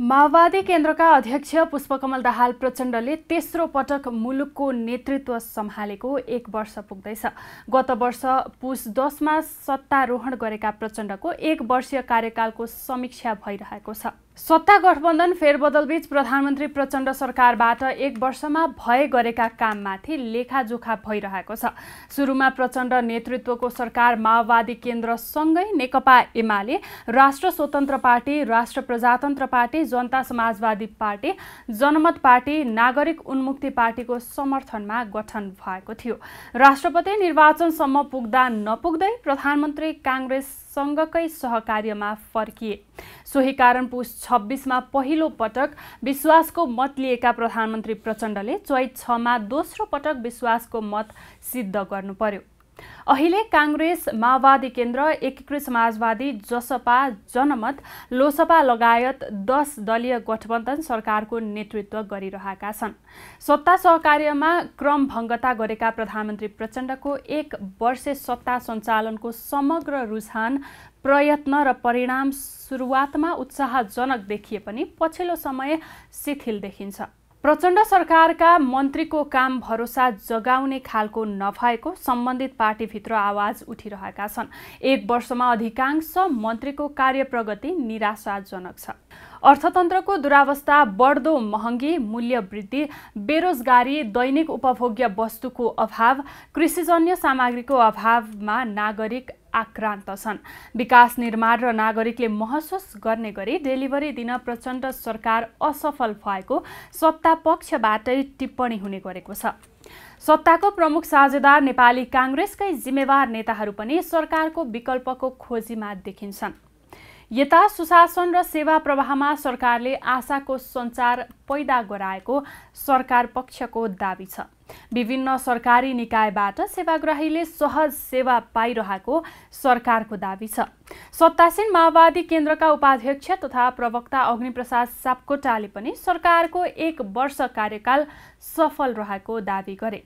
माओवादी केन्द्रका अध्यक्ष पुष्पकमल दाहाल प्रचण्डले तेस्रो पटक मुलुकको नेतृत्व सम्हालेको एक वर्ष पुग्दैछ गत वर्ष पुष दसमा सत्तारोहण गरेका प्रचण्डको एक वर्षीय कार्यकालको समीक्षा भइरहेको छ सत्ता गठबन्धन फेरबदलबीच प्रधानमन्त्री प्रचण्ड सरकारबाट एक वर्षमा भए गरेका काममाथि लेखाजोखा भइरहेको छ सुरुमा प्रचण्ड नेतृत्वको सरकार माओवादी केन्द्रसँगै नेकपा एमाले राष्ट्र स्वतन्त्र पार्टी राष्ट्र प्रजातन्त्र पार्टी जनता समाजवादी पार्टी जनमत पार्टी नागरिक उन्मुक्ति पार्टीको समर्थनमा गठन भएको थियो राष्ट्रपति निर्वाचनसम्म पुग्दा नपुग्दै प्रधानमन्त्री काङ्ग्रेससँगकै सहकार्यमा फर्किए सोही कारण पुस छब्बिसमा पहिलो पटक विश्वासको मत लिएका प्रधानमन्त्री प्रचण्डले चैत छमा दोस्रो पटक विश्वासको मत सिद्ध गर्नु पर्यो अहिले काङ्ग्रेस माओवादी केन्द्र एकीकृत समाजवादी जसपा जनमत लोसपा लगायत दस दलीय गठबन्धन सरकारको नेतृत्व गरिरहेका छन् सत्ता सहकार्यमा क्रमभङ्गता गरेका प्रधानमन्त्री प्रचण्डको एक वर्ष सत्ता सञ्चालनको समग्र रुझान प्रयत्न र परिणाम सुरुवातमा उत्साहजनक देखिए पनि पछिल्लो समय शिथिल देखिन्छ प्रचण्ड सरकारका मन्त्रीको काम भरोसा जगाउने खालको नभएको सम्बन्धित पार्टीभित्र आवाज उठिरहेका छन् एक वर्षमा अधिकांश मन्त्रीको कार्य प्रगति निराशाजनक छ अर्थतन्त्रको दुरावस्था बढ्दो महँगी मूल्य वृद्धि बेरोजगारी दैनिक उपभोग्य वस्तुको अभाव कृषिजन्य सामग्रीको अभावमा नागरिक आक्रान्त छन् विकास निर्माण र नागरिकले महसुस गर्ने गरी डेलिभरी दिन प्रचण्ड सरकार असफल भएको सत्ता पक्षबाटै टिप्पणी हुने गरेको छ सत्ताको प्रमुख साझेदार नेपाली काङ्ग्रेसकै जिम्मेवार नेताहरू पनि सरकारको विकल्पको खोजीमा देखिन्छन् यता सुशासन र सेवा प्रवाहमा सरकारले आशाको सञ्चार पैदा गराएको सरकार पक्षको दावी छ विभिन्न सरकारी निकायबाट सेवाग्राहीले सहज सेवा पाइरहेको सरकारको दावी छ सत्तासीन माओवादी केन्द्रका उपाध्यक्ष तथा प्रवक्ता अग्निप्रसाद सापकोटाले पनि सरकारको एक वर्ष कार्यकाल सफल रहेको दावी गरे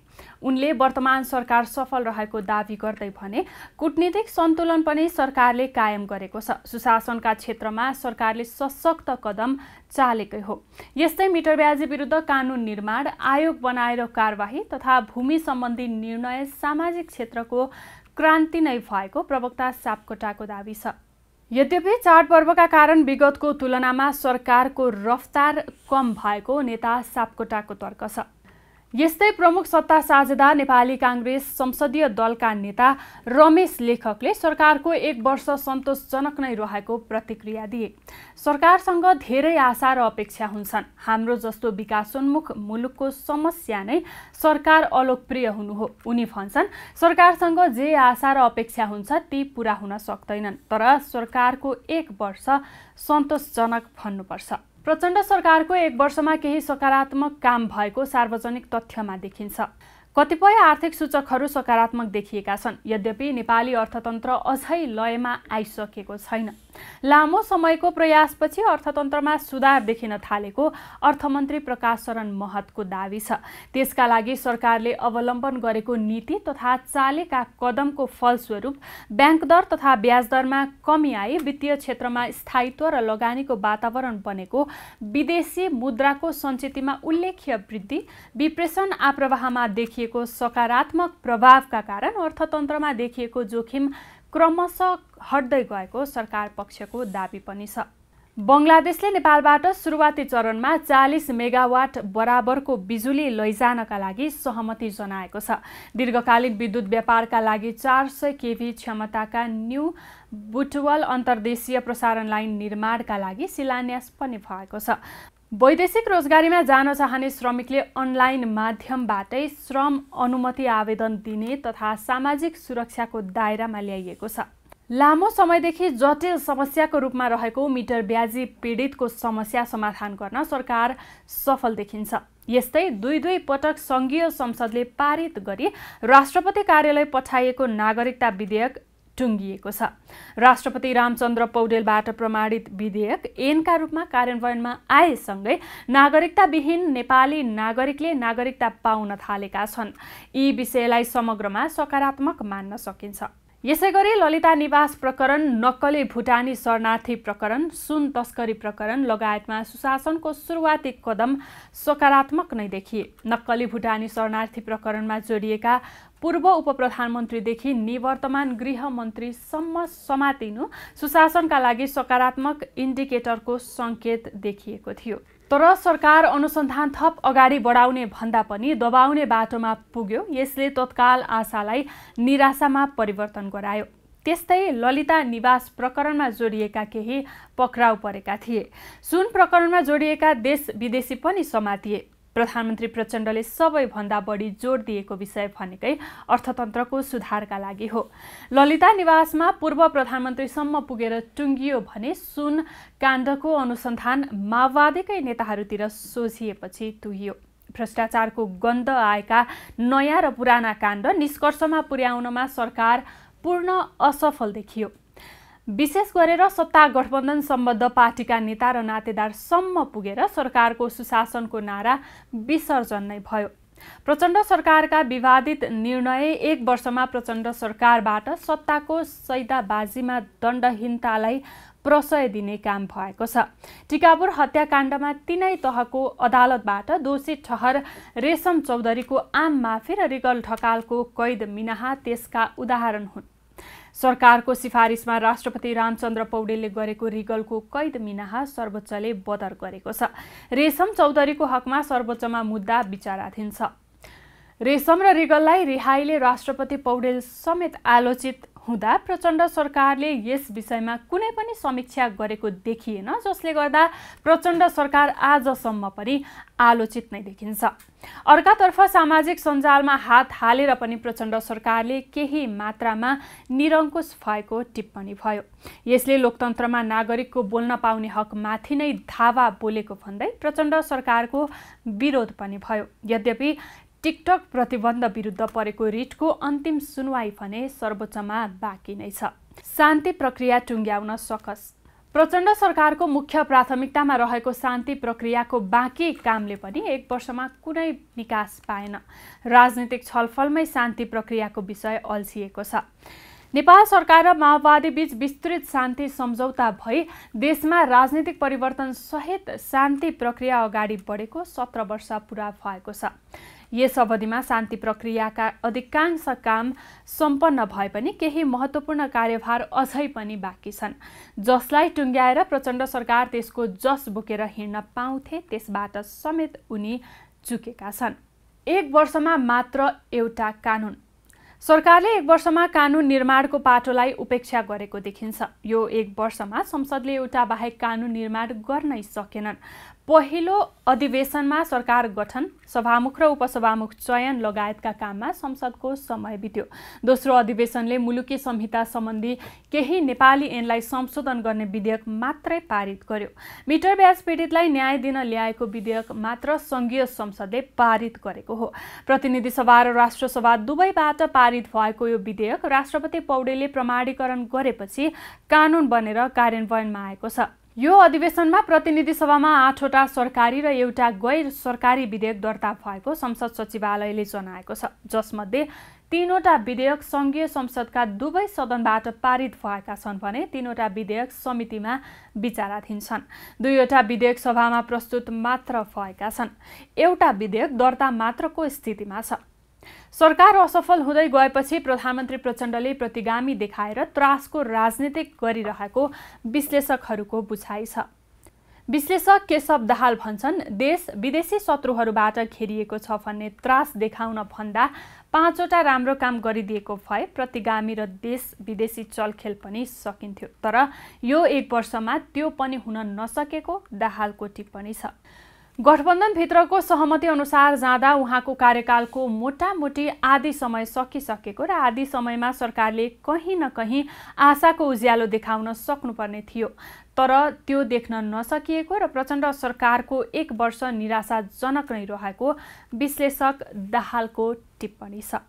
उनले वर्तमान सरकार सफल रहेको दावी गर्दै भने कूटनीतिक सन्तुलन पनि सरकारले कायम गरेको छ सुशासनका क्षेत्रमा सरकारले सशक्त कदम चालेकै हो यस्तै मिटरब्याजी विरुद्ध कानुन निर्माण आयोग बनाएर कारवाही तथा भूमि सम्बन्धी निर्णय सामाजिक क्षेत्रको क्रान्ति नै भएको प्रवक्ता सापकोटाको दावी छ यद्यपि चाडपर्वका कारण विगतको तुलनामा सरकारको रफ्तार कम भएको नेता सापकोटाको तर्क छ यस्तै प्रमुख सत्ता साझेदार नेपाली काङ्ग्रेस संसदीय दलका नेता रमेश लेखकले सरकारको एक वर्ष सन्तोषजनक नै रहेको प्रतिक्रिया दिए सरकारसँग धेरै आशा र अपेक्षा हुन्छन् हाम्रो जस्तो विकासोन्मुख मुलुकको समस्या नै सरकार अलोकप्रिय हुनु हो उनी भन्छन् सरकारसँग जे आशा र अपेक्षा हुन्छ ती पुरा हुन सक्दैनन् तर सरकारको एक वर्ष सन्तोषजनक भन्नुपर्छ प्रचण्ड सरकारको एक वर्षमा केही सकारात्मक काम भएको सार्वजनिक तथ्यमा देखिन्छ कतिपय आर्थिक सूचकहरू सकारात्मक देखिएका छन् यद्यपि नेपाली अर्थतन्त्र अझै लयमा आइसकेको छैन लामो समयको प्रयासपछि अर्थतन्त्रमा सुधार देखिन थालेको अर्थमन्त्री प्रकाश शरण महतको दावी छ त्यसका लागि सरकारले अवलम्बन गरेको नीति तथा चालेका कदमको फलस्वरूप ब्याङ्क दर तथा ब्याज दरमा कमी आई वित्तीय क्षेत्रमा स्थायित्व र लगानीको वातावरण बनेको विदेशी मुद्राको सञ्चितमा उल्लेख्य वृद्धि विप्रेषण आप्रवाहमा देखिएको सकारात्मक प्रभावका कारण अर्थतन्त्रमा देखिएको जोखिम क्रमशः हट्दै गएको सरकार पक्षको दावी पनि छ बङ्गलादेशले नेपालबाट सुरुवाती चरणमा चालिस मेगावाट बराबरको बिजुली लैजानका लागि सहमति जनाएको छ दीर्घकालीन विद्युत व्यापारका लागि चार सय केभी क्षमताका न्यू बुटवल अन्तर्देशीय प्रसारण लाइन निर्माणका लागि शिलान्यास पनि भएको छ वैदेशिक रोजगारीमा जान चाहने श्रमिकले अनलाइन माध्यमबाटै श्रम अनुमति आवेदन दिने तथा सामाजिक सुरक्षाको दायरामा ल्याइएको छ लामो समयदेखि जटिल समस्याको रूपमा रहेको मिटर ब्याजी पीडितको समस्या समाधान गर्न सरकार सफल देखिन्छ यस्तै दुई दुई पटक सङ्घीय संसदले पारित गरी राष्ट्रपति कार्यालय पठाइएको नागरिकता विधेयक टुङ्गिएको छ राष्ट्रपति रामचन्द्र पौडेलबाट प्रमाणित विधेयक एनका रूपमा कार्यान्वयनमा आएसँगै नागरिकताविहीन नेपाली नागरिकले नागरिकता पाउन थालेका छन् यी विषयलाई समग्रमा सकारात्मक मान्न सकिन्छ यसै गरी ललिता निवास प्रकरण नक्कली भुटानी शरणार्थी प्रकरण सुन तस्करी प्रकरण लगायतमा सुशासनको सुरुवाती कदम सकारात्मक नै देखिए नक्कली भुटानी शरणार्थी प्रकरणमा जोडिएका पूर्व उप प्रधानमन्त्रीदेखि निवर्तमान गृहमन्त्रीसम्म समातिनु सुशासनका लागि सकारात्मक इन्डिकेटरको सङ्केत देखिएको थियो तर सरकार अनुसन्धान थप अगाडि बढाउने भन्दा पनि दबाउने बाटोमा पुग्यो यसले तत्काल आशालाई निराशामा परिवर्तन गरायो त्यस्तै ललिता निवास प्रकरणमा जोडिएका केही पक्राउ परेका थिए सुन प्रकरणमा जोडिएका देश विदेशी पनि समातिए प्रधानमन्त्री प्रचण्डले सबैभन्दा बढी जोड दिएको विषय भनेकै अर्थतन्त्रको सुधारका लागि हो ललिता निवासमा पूर्व प्रधानमन्त्रीसम्म पुगेर टुङ्गियो भने सुन काण्डको अनुसन्धान माओवादीकै नेताहरूतिर सोझिएपछि तुगियो भ्रष्टाचारको गन्ध आएका नयाँ र पुराना काण्ड निष्कर्षमा पुर्याउनमा सरकार पूर्ण असफल देखियो विशेष गरेर सत्ता गठबन्धन सम्बद्ध पार्टीका नेता र नातेदारसम्म पुगेर सरकारको सुशासनको नारा विसर्जन नै भयो प्रचण्ड सरकारका विवादित निर्णय एक वर्षमा प्रचण्ड सरकारबाट सत्ताको सैदाबाजीमा दण्डहीनतालाई प्रशय दिने काम भएको छ टिकापुर हत्याकाण्डमा तिनै तहको अदालतबाट दोषी ठहर रेशम चौधरीको आम माफी र रिगल ढकालको कैद मिनाहा त्यसका उदाहरण हुन् सरकारको सिफारिसमा राष्ट्रपति रामचन्द्र पौडेलले गरेको रिगलको कैद मिनाहा सर्वोच्चले बदर गरेको छ रेशम चौधरीको हकमा सर्वोच्चमा मुद्दा विचाराधीन छ रेशम र रिगललाई रिहाईले राष्ट्रपति पौडेल समेत आलोचित हुँदा प्रचण्ड सरकारले यस विषयमा कुनै पनि समीक्षा गरेको देखिएन जसले गर्दा प्रचण्ड सरकार आजसम्म पनि आलोचित नै देखिन्छ अर्कातर्फ सामाजिक सञ्जालमा हात हालेर पनि प्रचण्ड सरकारले केही मात्रामा निरङ्कुश भएको टिप्पणी भयो यसले लोकतन्त्रमा नागरिकको बोल्न पाउने हकमाथि नै धावा बोलेको भन्दै प्रचण्ड सरकारको विरोध पनि भयो यद्यपि टिकटक प्रतिबन्ध विरुद्ध परेको रिटको अन्तिम सुनवाई भने सर्वोच्चमा बाँकी नै छ शान्ति प्रक्रिया टुङ्ग्याउन सकस प्रचण्ड सरकारको मुख्य प्राथमिकतामा रहेको शान्ति प्रक्रियाको बाँकी कामले पनि एक वर्षमा कुनै निकास पाएन राजनीतिक छलफलमै शान्ति प्रक्रियाको विषय अल्छिएको छ नेपाल सरकार र माओवादी बीच विस्तृत शान्ति सम्झौता भई देशमा राजनीतिक परिवर्तन सहित शान्ति प्रक्रिया अगाडि बढेको सत्र वर्ष पुरा भएको छ यस अवधिमा शान्ति प्रक्रियाका अधिकांश काम सम्पन्न भए पनि केही महत्त्वपूर्ण कार्यभार अझै पनि बाँकी छन् जसलाई टुङ्ग्याएर प्रचण्ड सरकार त्यसको जस बोकेर हिँड्न पाउँथे त्यसबाट समेत उनी चुकेका छन् एक वर्षमा मात्र एउटा कानुन सरकारले एक वर्षमा कानुन निर्माणको पाटोलाई उपेक्षा गरेको देखिन्छ यो एक वर्षमा संसदले एउटा बाहेक कानुन निर्माण गर्नै सकेनन् पहिलो अधिवेशनमा सरकार गठन सभामुख र उपसभामुख चयन लगायतका काममा संसदको समय बित्यो दोस्रो अधिवेशनले मुलुकी संहिता सम्बन्धी केही नेपाली ऐनलाई संशोधन गर्ने विधेयक मात्रै पारित गर्यो मिटर ब्याज पीडितलाई न्याय दिन ल्याएको विधेयक मात्र सङ्घीय संसदले पारित गरेको हो प्रतिनिधि सभा र राष्ट्रसभा दुवैबाट पारित भएको यो विधेयक राष्ट्रपति पौडेलले प्रमाणीकरण गरेपछि कानुन बनेर कार्यान्वयनमा आएको छ यो अधिवेशनमा प्रतिनिधि सभामा आठवटा सरकारी र एउटा गैर सरकारी विधेयक दर्ता भएको संसद सचिवालयले जनाएको छ जसमध्ये तीनवटा विधेयक सङ्घीय संसदका दुवै सदनबाट पारित भएका छन् भने तीनवटा विधेयक समितिमा विचाराधीन छन् दुईवटा विधेयक सभामा प्रस्तुत मात्र भएका छन् एउटा विधेयक दर्ता मात्रको स्थितिमा छ सरकार असफल हुँदै गएपछि प्रधानमन्त्री प्रचण्डले प्रतिगामी देखाएर त्रासको राजनीतिक गरिरहेको विश्लेषकहरूको बुझाइ छ विश्लेषक केशव दाहाल भन्छन् देश विदेशी शत्रुहरूबाट घेरिएको छ भन्ने त्रास देखाउन भन्दा पाँचवटा राम्रो काम गरिदिएको भए प्रतिगामी र देश विदेशी चलखेल पनि सकिन्थ्यो तर यो एक वर्षमा त्यो पनि हुन नसकेको दाहालको टिप्पणी छ गठबन्धनभित्रको सहमति अनुसार जाँदा उहाँको कार्यकालको मोटामोटी आधी समय सकिसकेको र आधी समयमा सरकारले कहीँ न कहीँ आशाको उज्यालो देखाउन सक्नुपर्ने थियो तर त्यो देख्न नसकिएको र प्रचण्ड सरकारको एक वर्ष निराशाजनक नै रहेको विश्लेषक दाहालको टिप्पणी छ